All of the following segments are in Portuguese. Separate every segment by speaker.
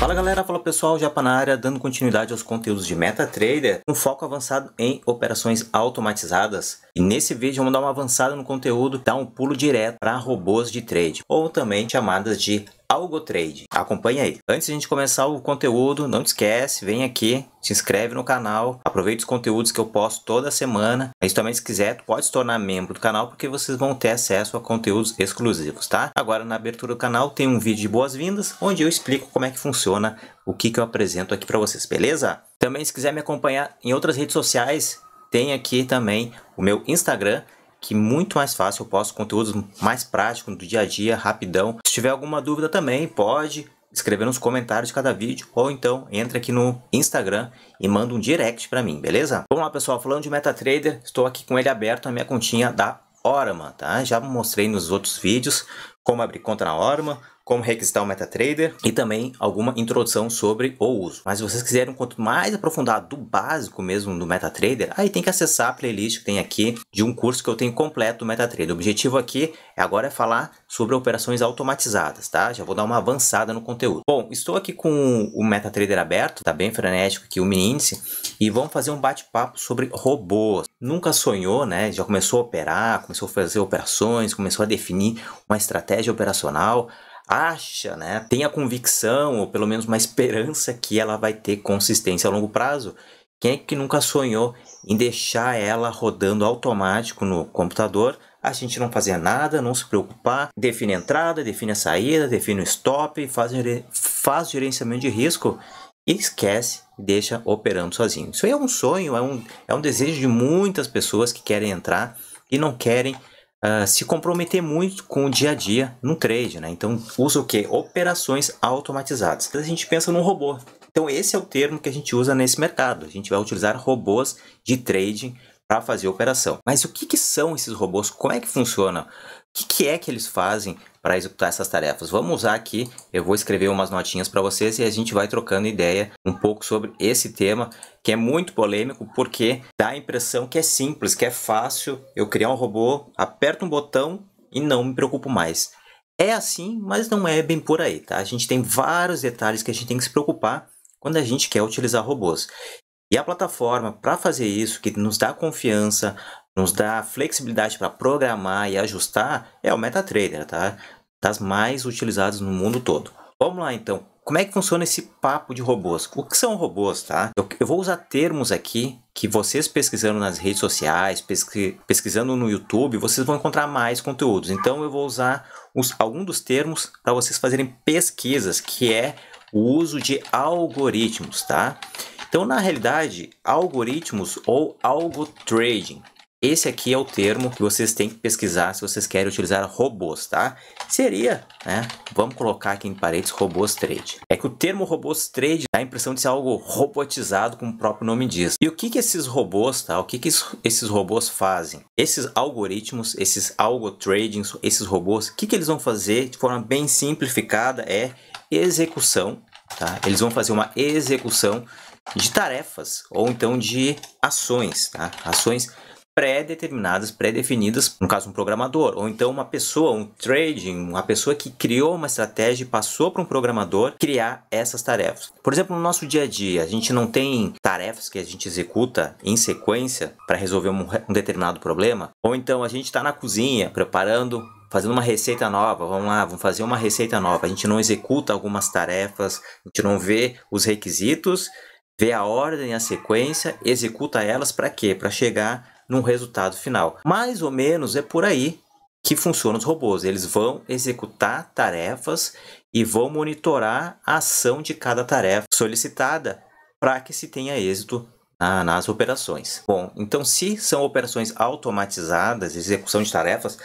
Speaker 1: Fala galera, fala pessoal, Japa tá na área, dando continuidade aos conteúdos de MetaTrader, com um foco avançado em operações automatizadas. E nesse vídeo vamos dar uma avançada no conteúdo, dar um pulo direto para robôs de trade, ou também chamadas de AlgoTrade. Acompanha aí. Antes de a gente começar o conteúdo, não te esquece, vem aqui, se inscreve no canal, aproveita os conteúdos que eu posto toda semana. E também se quiser, tu pode se tornar membro do canal porque vocês vão ter acesso a conteúdos exclusivos, tá? Agora na abertura do canal tem um vídeo de boas-vindas onde eu explico como é que funciona o que, que eu apresento aqui para vocês, beleza? Também se quiser me acompanhar em outras redes sociais, tem aqui também o meu Instagram, que muito mais fácil eu posto conteúdos mais práticos do dia a dia, rapidão. Se tiver alguma dúvida também, pode escrever nos comentários de cada vídeo ou então entra aqui no Instagram e manda um direct para mim, beleza? Vamos lá, pessoal, falando de MetaTrader, estou aqui com ele aberto na minha continha da Orama, tá? Já mostrei nos outros vídeos como abrir conta na Orama, como requisitar o MetaTrader e também alguma introdução sobre o uso. Mas se vocês quiserem um conteúdo mais aprofundado do básico mesmo do MetaTrader, aí tem que acessar a playlist que tem aqui de um curso que eu tenho completo do MetaTrader. O objetivo aqui é agora é falar sobre operações automatizadas, tá? Já vou dar uma avançada no conteúdo. Bom, estou aqui com o MetaTrader aberto, tá bem frenético aqui o mini índice, e vamos fazer um bate-papo sobre robôs. Nunca sonhou, né? Já começou a operar, começou a fazer operações, começou a definir uma estratégia operacional, acha, né, tem a convicção, ou pelo menos uma esperança que ela vai ter consistência a longo prazo. Quem é que nunca sonhou em deixar ela rodando automático no computador? A gente não fazer nada, não se preocupar, define a entrada, define a saída, define o stop, faz, faz gerenciamento de risco e esquece, deixa operando sozinho. Isso aí é um sonho, é um, é um desejo de muitas pessoas que querem entrar e não querem uh, se comprometer muito com o dia a dia no trade, né? Então usa o que? Operações automatizadas. A gente pensa num robô. Então esse é o termo que a gente usa nesse mercado. A gente vai utilizar robôs de trading para fazer a operação. Mas o que, que, são esses robôs? Como é que funcionam? O que, que é que eles fazem para executar essas tarefas? Vamos usar aqui, eu vou escrever umas notinhas para vocês e a gente vai trocando ideia um pouco sobre esse tema, que é muito polêmico, porque dá a impressão que é simples, que é fácil eu criar um robô, aperto um botão e não me preocupo mais. É assim, mas não é bem por aí, tá? A gente tem vários detalhes que a gente tem que se preocupar quando a gente quer utilizar robôs. E a plataforma, para fazer isso, que nos dá confiança, nos dá flexibilidade para programar e ajustar, é o MetaTrader, tá? Das mais utilizadas no mundo todo. Vamos lá então. Como é que funciona esse papo de robôs? O que são robôs, tá? Eu, vou usar termos aqui que vocês pesquisando nas redes sociais, pesquisando no YouTube, vocês vão encontrar mais conteúdos. Então eu vou usar os, algum dos termos para vocês fazerem pesquisas, que é o uso de algoritmos, tá? Então, na realidade, algoritmos ou algo trading. Esse aqui é o termo que vocês têm que pesquisar se vocês querem utilizar robôs, tá? Seria, né? Vamos colocar aqui em paredes robôs trade. É que o termo robôs trade dá a impressão de ser algo robotizado, como o próprio nome diz. E o que que esses robôs, tá? O que que esses robôs fazem? Esses algoritmos, esses algo tradings, esses robôs, o que que eles vão fazer de forma bem simplificada é execução, tá? Eles vão fazer uma execução de tarefas ou então de ações, tá? Ações pré-determinadas, pré-definidas, no caso um programador, ou então uma pessoa, um trading, uma pessoa que criou uma estratégia e passou para um programador criar essas tarefas. Por exemplo, no nosso dia a dia, a gente não tem tarefas que a gente executa em sequência para resolver um, um determinado problema, ou então a gente está na cozinha preparando fazendo uma receita nova, vamos lá, vamos fazer uma receita nova. A gente não executa algumas tarefas, a gente não vê os requisitos vê a ordem, a sequência, executa elas para quê? Para chegar num resultado final. Mais ou menos é por aí que funcionam os robôs. Eles vão executar tarefas e vão monitorar a ação de cada tarefa solicitada para que se tenha êxito nas operações. Bom, então se são operações automatizadas, execução de tarefas,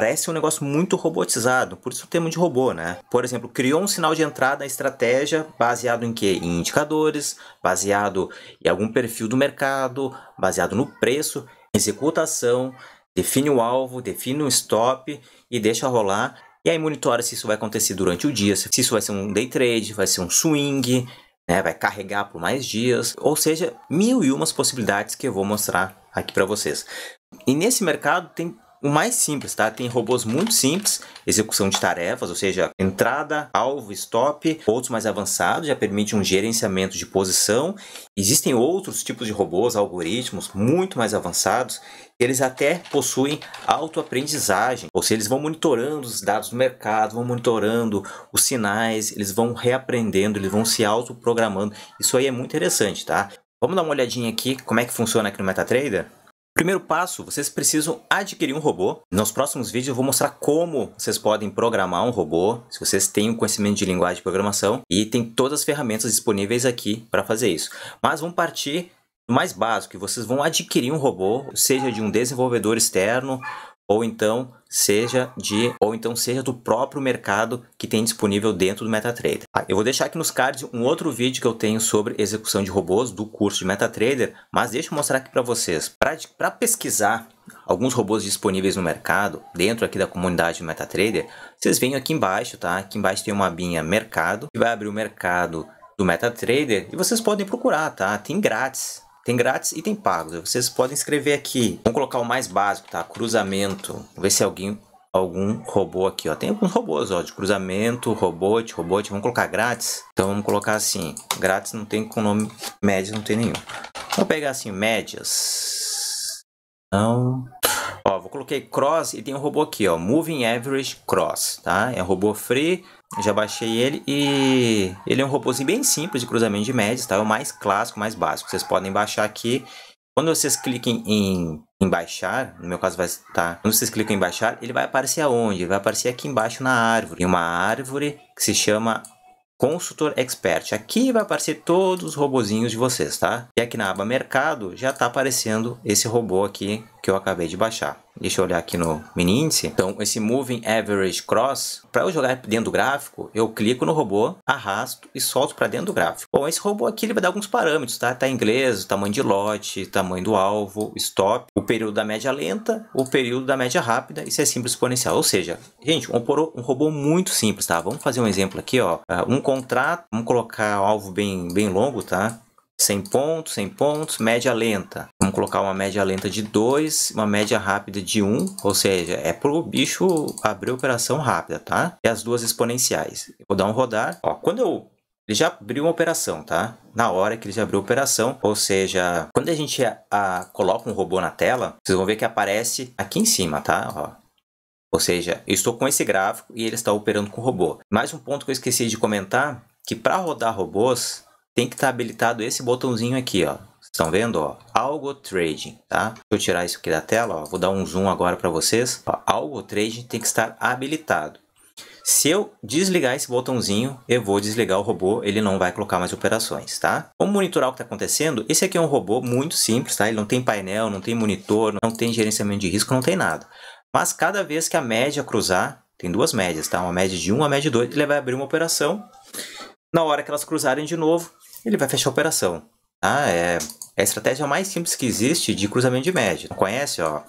Speaker 1: Parece um negócio muito robotizado, por isso o termo de robô, né? Por exemplo, criou um sinal de entrada na estratégia baseado em quê? Em indicadores, baseado em algum perfil do mercado, baseado no preço, executa a ação, define o alvo, define um stop e deixa rolar. E aí monitora se isso vai acontecer durante o dia, se isso vai ser um day trade, vai ser um swing, né? vai carregar por mais dias. Ou seja, mil e umas possibilidades que eu vou mostrar aqui para vocês. E nesse mercado tem o mais simples, tá? Tem robôs muito simples, execução de tarefas, ou seja, entrada, alvo, stop. Outros mais avançados já permitem um gerenciamento de posição. Existem outros tipos de robôs, algoritmos muito mais avançados. Eles até possuem autoaprendizagem, ou seja, eles vão monitorando os dados do mercado, vão monitorando os sinais, eles vão reaprendendo, eles vão se autoprogramando. Isso aí é muito interessante, tá? Vamos dar uma olhadinha aqui como é que funciona aqui no MetaTrader? Primeiro passo, vocês precisam adquirir um robô. Nos próximos vídeos eu vou mostrar como vocês podem programar um robô, se vocês têm o um conhecimento de linguagem de programação e tem todas as ferramentas disponíveis aqui para fazer isso. Mas vamos partir do mais básico, que vocês vão adquirir um robô, seja de um desenvolvedor externo ou então seja de ou então seja do próprio mercado que tem disponível dentro do MetaTrader. Ah, eu vou deixar aqui nos cards um outro vídeo que eu tenho sobre execução de robôs do curso de MetaTrader, mas deixa eu mostrar aqui para vocês. Para pesquisar alguns robôs disponíveis no mercado, dentro aqui da comunidade do MetaTrader, vocês vêm aqui embaixo, tá? Aqui embaixo tem uma abinha mercado, que vai abrir o mercado do MetaTrader e vocês podem procurar, tá? Tem grátis, tem grátis e tem pagos. Vocês podem escrever aqui. Vamos colocar o mais básico, tá? Cruzamento. Vamos ver se alguém algum robô aqui, ó. Tem alguns robôs, ó, de cruzamento, robô, robô. Vamos colocar grátis. Então vamos colocar assim, grátis não tem com nome médias, não tem nenhum. Vou pegar assim, médias. Não. Ó, vou coloquei cross e tem um robô aqui, ó, Moving Average Cross, tá? É um robô free já baixei ele e ele é um robôzinho bem simples de cruzamento de médias, tá? É o mais clássico, mais básico. Vocês podem baixar aqui. Quando vocês cliquem em, em baixar, no meu caso vai estar... Quando vocês clicam em baixar, ele vai aparecer aonde? Ele vai aparecer aqui embaixo na árvore. Em uma árvore que se chama Consultor Expert. Aqui vai aparecer todos os robozinhos de vocês, tá? E aqui na aba Mercado já está aparecendo esse robô aqui que eu acabei de baixar. Deixa eu olhar aqui no mini índice. Então, esse Moving Average Cross, para eu jogar dentro do gráfico, eu clico no robô, arrasto e solto para dentro do gráfico. Bom, esse robô aqui ele vai dar alguns parâmetros, tá? Tá em inglês, tamanho de lote, tamanho do alvo, stop, o período da média lenta, o período da média rápida, isso é simples exponencial. Ou seja, gente, um, um robô muito simples, tá? Vamos fazer um exemplo aqui, ó. Ah, um contrato, vamos colocar um alvo bem, bem longo, tá? 100 pontos, 100 pontos, média lenta. Vamos colocar uma média lenta de 2, uma média rápida de 1, um, ou seja, é para o bicho abrir operação rápida, tá? E as duas exponenciais. Vou dar um rodar. Ó, quando eu ele já abriu uma operação, tá? Na hora que ele já abriu a operação, ou seja, quando a gente a, a, coloca um robô na tela, vocês vão ver que aparece aqui em cima, tá? Ó. Ou seja, eu estou com esse gráfico e ele está operando com o robô. Mais um ponto que eu esqueci de comentar, que para rodar robôs, tem que estar tá habilitado esse botãozinho aqui, ó. Estão vendo, ó? Algo Trading, tá? Deixa eu tirar isso aqui da tela, ó. Vou dar um zoom agora para vocês. Ó, Algo Trading tem que estar habilitado. Se eu desligar esse botãozinho, eu vou desligar o robô, ele não vai colocar mais operações, tá? Vamos monitorar o que está acontecendo? Esse aqui é um robô muito simples, tá? Ele não tem painel, não tem monitor, não tem gerenciamento de risco, não tem nada. Mas cada vez que a média cruzar, tem duas médias, tá? Uma média de 1, uma média de 2, ele vai abrir uma operação. Na hora que elas cruzarem de novo, ele vai fechar a operação. Ah, é, é a estratégia mais simples que existe de cruzamento de média. Conhece, ó?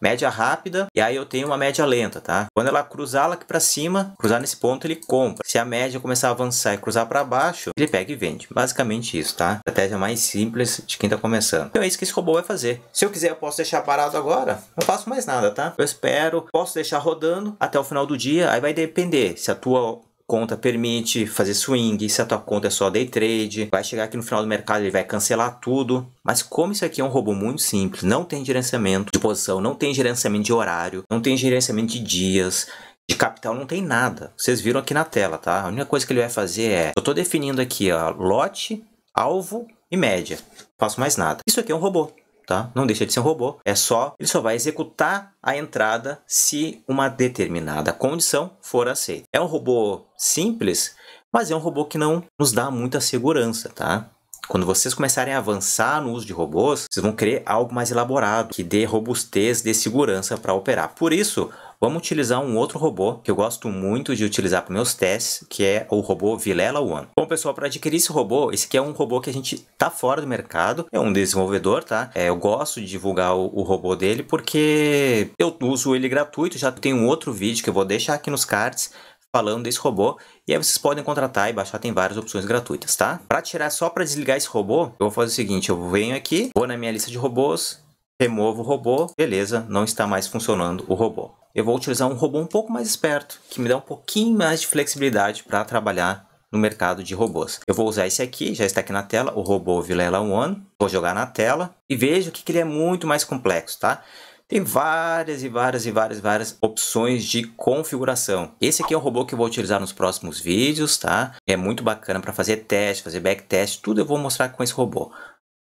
Speaker 1: Média rápida e aí eu tenho uma média lenta, tá? Quando ela cruzar ela aqui para cima, cruzar nesse ponto, ele compra. Se a média começar a avançar e cruzar para baixo, ele pega e vende. Basicamente isso, tá? Estratégia mais simples de quem tá começando. Então é isso que esse robô vai fazer. Se eu quiser, eu posso deixar parado agora. Não faço mais nada, tá? Eu espero, posso deixar rodando até o final do dia. Aí vai depender se a tua conta permite fazer swing, se a tua conta é só day trade, vai chegar aqui no final do mercado ele vai cancelar tudo. Mas como isso aqui é um robô muito simples, não tem gerenciamento de posição, não tem gerenciamento de horário, não tem gerenciamento de dias, de capital não tem nada. Vocês viram aqui na tela, tá? A única coisa que ele vai fazer é, eu estou definindo aqui, ó, lote, alvo e média. Não faço mais nada. Isso aqui é um robô tá? Não deixa de ser um robô, é só ele só vai executar a entrada se uma determinada condição for aceita. É um robô simples, mas é um robô que não nos dá muita segurança, tá? Quando vocês começarem a avançar no uso de robôs, vocês vão querer algo mais elaborado, que dê robustez, dê segurança para operar. Por isso, Vamos utilizar um outro robô que eu gosto muito de utilizar para meus testes, que é o robô Vilela One. Bom, pessoal, para adquirir esse robô, esse aqui é um robô que a gente tá fora do mercado, é um desenvolvedor, tá? É, eu gosto de divulgar o, o robô dele porque eu uso ele gratuito, já tem um outro vídeo que eu vou deixar aqui nos cards falando desse robô e aí vocês podem contratar e baixar, tem várias opções gratuitas, tá? Para tirar só para desligar esse robô, eu vou fazer o seguinte, eu venho aqui, vou na minha lista de robôs, removo o robô, beleza, não está mais funcionando o robô eu vou utilizar um robô um pouco mais esperto, que me dá um pouquinho mais de flexibilidade para trabalhar no mercado de robôs. Eu vou usar esse aqui, já está aqui na tela, o robô Vilela One. Vou jogar na tela e vejo que ele é muito mais complexo, tá? Tem várias e várias e várias várias opções de configuração. Esse aqui é o robô que eu vou utilizar nos próximos vídeos, tá? É muito bacana para fazer teste, fazer backtest, tudo eu vou mostrar com esse robô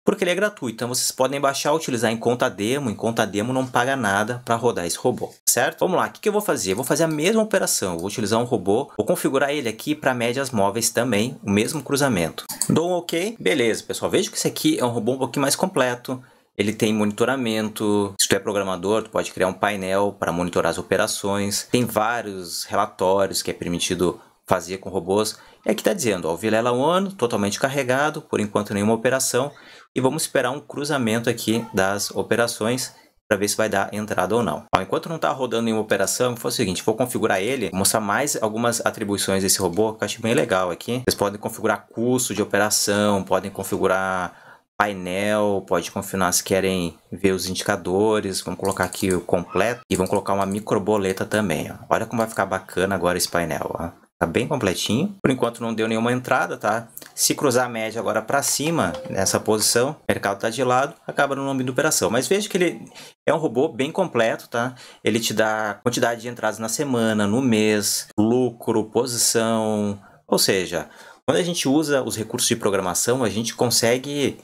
Speaker 1: porque ele é gratuito. Então vocês podem baixar, utilizar em conta demo. Em conta demo não paga nada para rodar esse robô, certo? Vamos lá, o que, eu vou fazer? Eu vou fazer a mesma operação. Eu vou utilizar um robô, vou configurar ele aqui para médias móveis também, o mesmo cruzamento. Dou um OK, beleza, pessoal. Vejo que esse aqui é um robô um pouquinho mais completo. Ele tem monitoramento, se tu é programador, tu pode criar um painel para monitorar as operações. Tem vários relatórios que é permitido fazer com robôs. É e aqui está dizendo, ó, o Vilela é One totalmente carregado, por enquanto nenhuma operação. E vamos esperar um cruzamento aqui das operações para ver se vai dar entrada ou não. Ó, enquanto não está rodando nenhuma operação, foi o seguinte, vou configurar ele, mostrar mais algumas atribuições desse robô, que eu achei bem legal aqui. Vocês podem configurar custo de operação, podem configurar painel, pode configurar se querem ver os indicadores, vamos colocar aqui o completo e vamos colocar uma microboleta também. Ó. Olha como vai ficar bacana agora esse painel. Ó. Tá bem completinho. Por enquanto não deu nenhuma entrada, tá? Se cruzar a média agora para cima, nessa posição, o mercado tá de lado, acaba no nome da operação. Mas veja que ele é um robô bem completo, tá? Ele te dá quantidade de entradas na semana, no mês, lucro, posição. Ou seja, quando a gente usa os recursos de programação, a gente consegue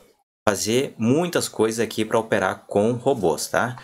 Speaker 1: fazer muitas coisas aqui para operar com robôs, tá?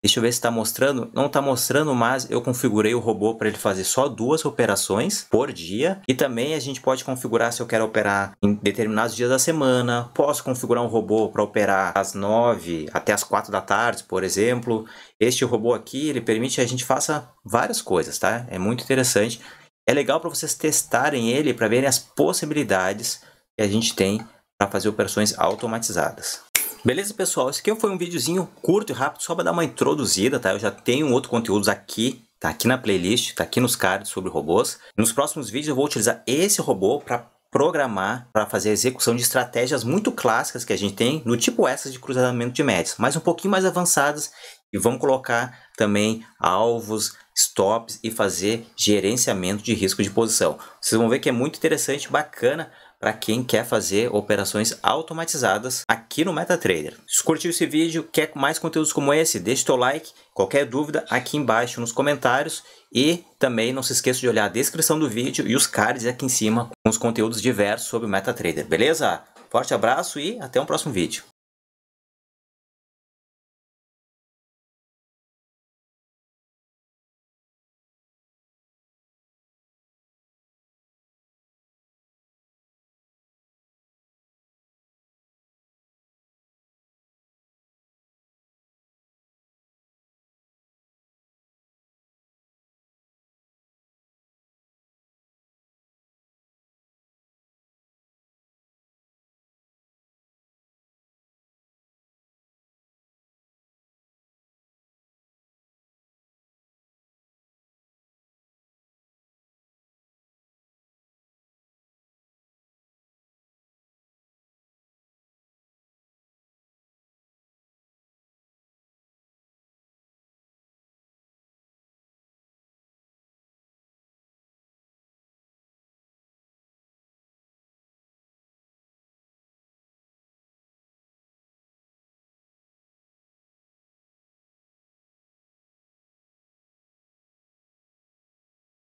Speaker 1: Deixa eu ver se está mostrando. Não está mostrando, mas eu configurei o robô para ele fazer só duas operações por dia. E também a gente pode configurar se eu quero operar em determinados dias da semana. Posso configurar um robô para operar às 9 até às 4 da tarde, por exemplo. Este robô aqui, ele permite que a gente faça várias coisas, tá? É muito interessante. É legal para vocês testarem ele, para verem as possibilidades que a gente tem para fazer operações automatizadas. Beleza, pessoal? Esse aqui foi um videozinho curto e rápido só para dar uma introduzida, tá? Eu já tenho outro conteúdo aqui tá aqui na playlist, tá aqui nos cards sobre robôs. Nos próximos vídeos eu vou utilizar esse robô para programar, para fazer a execução de estratégias muito clássicas que a gente tem, no tipo essas de cruzamento de médias, mas um pouquinho mais avançadas e vamos colocar também alvos, stops e fazer gerenciamento de risco de posição. Vocês vão ver que é muito interessante, bacana, para quem quer fazer operações automatizadas aqui no MetaTrader. Se curtiu esse vídeo, quer mais conteúdos como esse, deixe seu like, qualquer dúvida aqui embaixo nos comentários e também não se esqueça de olhar a descrição do vídeo e os cards aqui em cima com os conteúdos diversos sobre o MetaTrader, beleza? Forte abraço e até um próximo vídeo.